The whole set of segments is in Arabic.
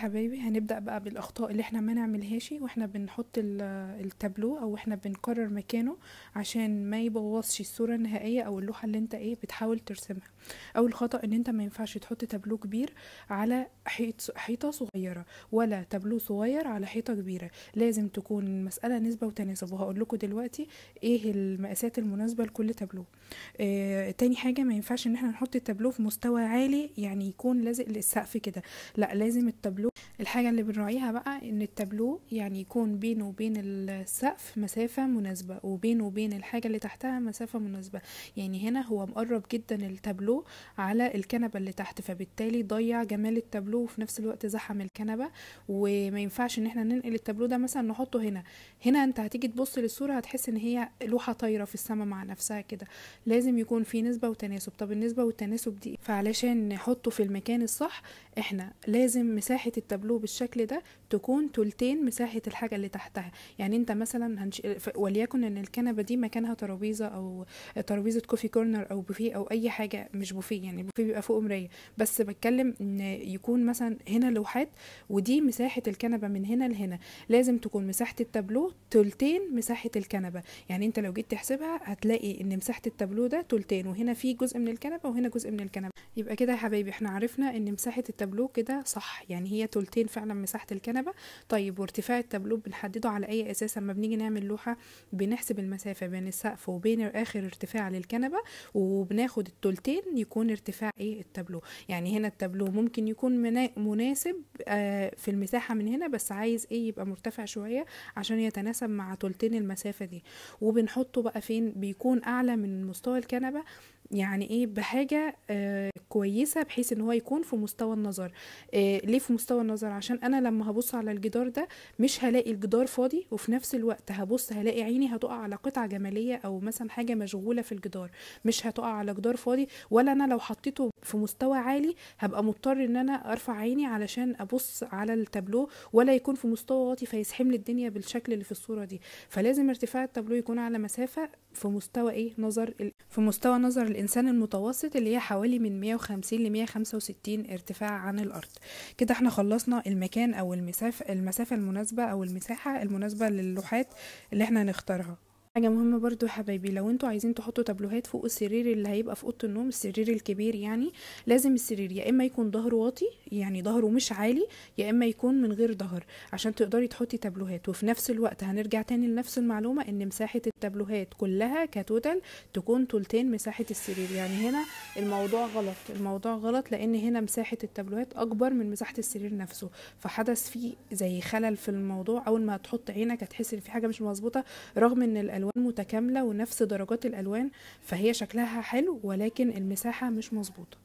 حبايبي هنبدأ بقى بالأخطاء اللي احنا ما نعملهاش واحنا بنحط التابلو أو احنا بنكرر مكانه عشان ما يبوظش الصورة النهائية أو اللوحة اللي انت ايه بتحاول ترسمها اول خطا ان انت ما ينفعش تحط تابلو كبير على حيط حيطه صغيره ولا تابلو صغير على حيطه كبيره لازم تكون المساله نسبه وتناسب وهقول لكم دلوقتي ايه المقاسات المناسبه لكل تابلو آه تاني حاجه ما ينفعش ان احنا نحط التابلو في مستوى عالي يعني يكون لازق للسقف كده لا لازم التابلو الحاجه اللي بنراعيها بقى ان التابلو يعني يكون بينه وبين السقف مسافه مناسبه وبينه وبين الحاجه اللي تحتها مسافه مناسبه يعني هنا هو مقرب جدا التابلو على الكنبة اللي تحت فبالتالي ضيع جمال التابلو وفي نفس الوقت زحم الكنبة وما ينفعش ان احنا ننقل التابلو ده مثلا نحطه هنا هنا انت هتيجي تبص للصورة هتحس ان هي لوحة طايرة في السماء مع نفسها كده لازم يكون في نسبة وتناسب طب النسبة والتناسب دي فعلشان نحطه في المكان الصح احنا لازم مساحة التابلو بالشكل ده تكون تلتين مساحة الحاجة اللي تحتها يعني انت مثلا هنش... وليكن ان الكنبة دي مكانها ترابيزة او ترابيزة كوفي كورنر او بوفيه او اي حاجة مش مش بوفيه يعني البوفيه بيبقى فوق مرايه بس بتكلم ان يكون مثلا هنا لوحات ودي مساحه الكنبه من هنا لهنا لازم تكون مساحه التابلو تلتين مساحه الكنبه يعني انت لو جيت تحسبها هتلاقي ان مساحه التابلو ده تلتين وهنا في جزء من الكنبه وهنا جزء من الكنبه يبقى كده يا حبايبي احنا عرفنا ان مساحه التابلو كده صح يعني هي تلتين فعلا مساحه الكنبه طيب وارتفاع التابلو بنحدده على اي اساس اما بنيجي نعمل لوحه بنحسب المسافه بين السقف وبين اخر ارتفاع للكنبه وبناخد التلتين يكون ارتفاع ايه التابلو يعني هنا التابلو ممكن يكون مناسب آه، في المساحه من هنا بس عايز ايه يبقى مرتفع شويه عشان يتناسب مع تلتين المسافه دي وبنحطه بقى فين بيكون اعلى من مستوى الكنبه يعني ايه بحاجه آه كويسه بحيث ان هو يكون في مستوى النظر آه ليه في مستوى النظر عشان انا لما هبص على الجدار ده مش هلاقي الجدار فاضي وفي نفس الوقت هبص هلاقي عيني هتقع على قطعه جماليه او مثلا حاجه مشغوله في الجدار مش هتقع على جدار فاضي ولا انا لو حطيته في مستوى عالي هبقى مضطر ان انا ارفع عيني علشان ابص على التابلو ولا يكون في مستوى واطي فيسحم لي الدنيا بالشكل اللي في الصوره دي فلازم ارتفاع التابلو يكون على مسافه في مستوى ايه نظر في مستوى نظر الإنسان المتوسط اللي هي حوالي من 150 ل 165 ارتفاع عن الأرض كده احنا خلصنا المكان أو المسافة المسافة المناسبة أو المساحة المناسبة للوحات اللي احنا هنختارها حاجة مهمة برضو حبايبي لو انتوا عايزين تحطوا تابلوهات فوق السرير اللي هيبقى في اوضة النوم السرير الكبير يعني لازم السرير يا اما يكون ظهره واطي يعني ظهره مش عالي يا اما يكون من غير ظهر عشان تقدري تحطي تابلوهات وفي نفس الوقت هنرجع تاني لنفس المعلومة ان مساحة التابلوهات كلها كتوتال تكون تلتين مساحة السرير يعني هنا الموضوع غلط الموضوع غلط لان هنا مساحة التابلوهات اكبر من مساحة السرير نفسه فحدث فيه زي خلل في الموضوع اول ما تحط عينك هتحس ان في حاجة مش مظبوطة رغم ان الالوان الالوان متكامله ونفس درجات الالوان فهي شكلها حلو ولكن المساحه مش مظبوطه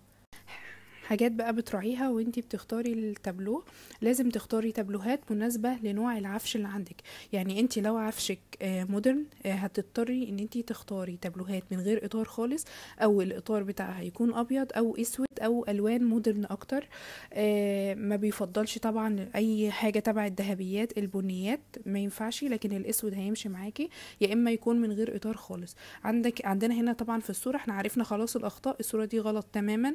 حاجات بقى بتراعيها وانتي بتختاري التابلو لازم تختاري تابلوهات مناسبة لنوع العفش اللي عندك يعني انتي لو عفشك آه، مودرن آه، هتضطري ان انتي تختاري تابلوهات من غير اطار خالص او الاطار بتاعها يكون ابيض او اسود او الوان مودرن اكتر آه، ما بيفضلش طبعا اي حاجة تبع الذهبيات البنيات ما ينفعش لكن الاسود هيمشي معاكي يا اما يكون من غير اطار خالص عندك عندنا هنا طبعا في الصورة احنا عرفنا خلاص الاخطاء الصورة دي غلط تماما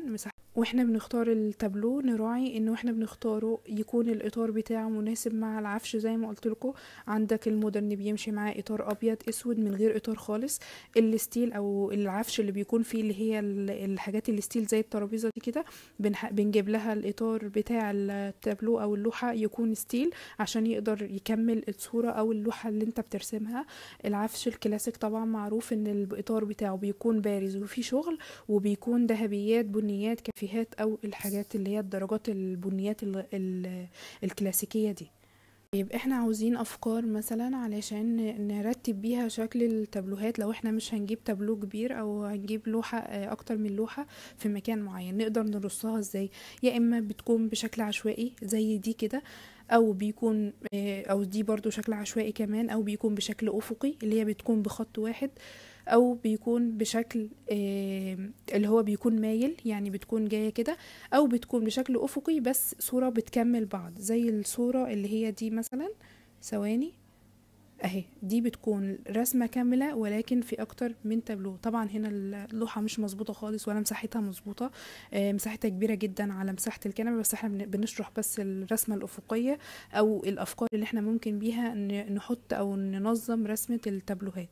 واحنا بنختار التابلو نراعي انه احنا بنختاره يكون الاطار بتاعه مناسب مع العفش زي ما قلت لكم عندك المودرن بيمشي معاه اطار ابيض اسود من غير اطار خالص الستيل او العفش اللي بيكون فيه اللي هي الحاجات الستيل زي الترابيزه دي كده بنجيب لها الاطار بتاع التابلو او اللوحه يكون ستيل عشان يقدر يكمل الصوره او اللوحه اللي انت بترسمها العفش الكلاسيك طبعا معروف ان الاطار بتاعه بيكون بارز وفيه شغل وبيكون ذهبيات بنيات كافيه الكافيهات او الحاجات اللي هي الدرجات البنيات الـ الـ الكلاسيكيه دي يبقى احنا عاوزين افكار مثلا علشان نرتب بيها شكل التابلوهات لو احنا مش هنجيب تابلو كبير او هنجيب لوحة آه، اكتر من لوحة في مكان معين نقدر نرصها ازاي يا اما بتكون بشكل عشوائي زي دي كده او بيكون آه، او دي برضو شكل عشوائي كمان او بيكون بشكل افقي اللي هي بتكون بخط واحد او بيكون بشكل آه، اللي هو بيكون مايل يعني بتكون جايه كده او بتكون بشكل افقي بس صوره بتكمل بعض زي الصوره اللي هي دي مثلا ثواني اهي دي بتكون رسمه كامله ولكن في اكتر من تابلو طبعا هنا اللوحه مش مظبوطه خالص ولا مساحتها مظبوطه آه، مساحتها كبيره جدا على مساحه الكنبه بس احنا بنشرح بس الرسمه الافقيه او الافكار اللي احنا ممكن بيها نحط او ننظم رسمه التابلوهات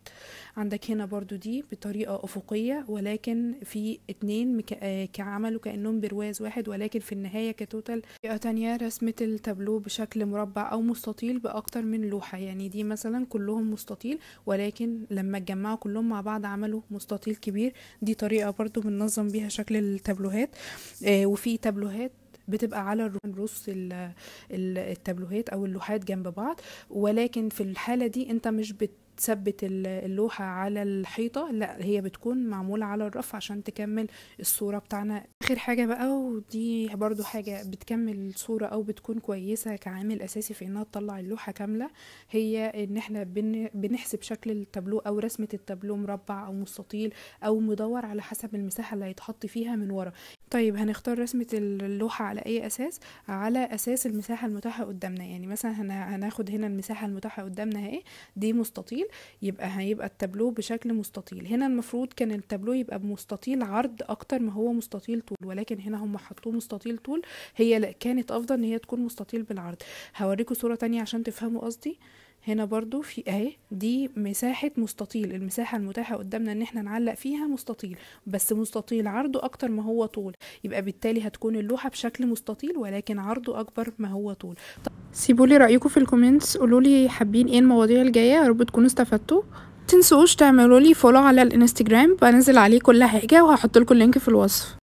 عندك هنا برضو دي بطريقه افقيه ولكن في اتنين آه، كعملوا كانهم برواز واحد ولكن في النهايه كتوتال طريقه تانية رسمه التابلو بشكل مربع او مستطيل باكتر من لوحه يعني دي مثلا مثلا كلهم مستطيل ولكن لما اتجمعوا كلهم مع بعض عملوا مستطيل كبير دي طريقه برضو بننظم بيها شكل التابلوهات آه وفي تابلوهات بتبقى على الرص التابلوهات او اللوحات جنب بعض ولكن في الحاله دي انت مش بت تثبت اللوحة على الحيطة لا هي بتكون معمولة على الرف عشان تكمل الصورة بتاعنا آخر حاجة بقى ودي برضو حاجة بتكمل الصورة أو بتكون كويسة كعامل أساسي في إنها تطلع اللوحة كاملة هي إن إحنا بنحسب شكل التابلو أو رسمة التابلو مربع أو مستطيل أو مدور على حسب المساحة اللي هيتحط فيها من ورا طيب هنختار رسمة اللوحة على أي أساس على أساس المساحة المتاحة قدامنا يعني مثلا هناخد هنا المساحة المتاحة قدامنا اهي دي مستطيل مستطيل يبقى هيبقى التابلو بشكل مستطيل هنا المفروض كان التابلو يبقى بمستطيل عرض اكتر ما هو مستطيل طول ولكن هنا هم حطوه مستطيل طول هي كانت افضل ان هي تكون مستطيل بالعرض هوريكم صوره تانية عشان تفهموا قصدي هنا برضو في اهي دي مساحة مستطيل المساحة المتاحة قدامنا ان احنا نعلق فيها مستطيل بس مستطيل عرضه اكتر ما هو طول يبقى بالتالي هتكون اللوحة بشكل مستطيل ولكن عرضه اكبر ما هو طول سيبوا لي رايكم في الكومنتس قولوا لي حابين ايه المواضيع الجايه يا رب تكونوا استفدتوا تنسوش تعملوا لي فولو على الانستجرام بنزل عليه كل حاجه وهحط لكم اللينك في الوصف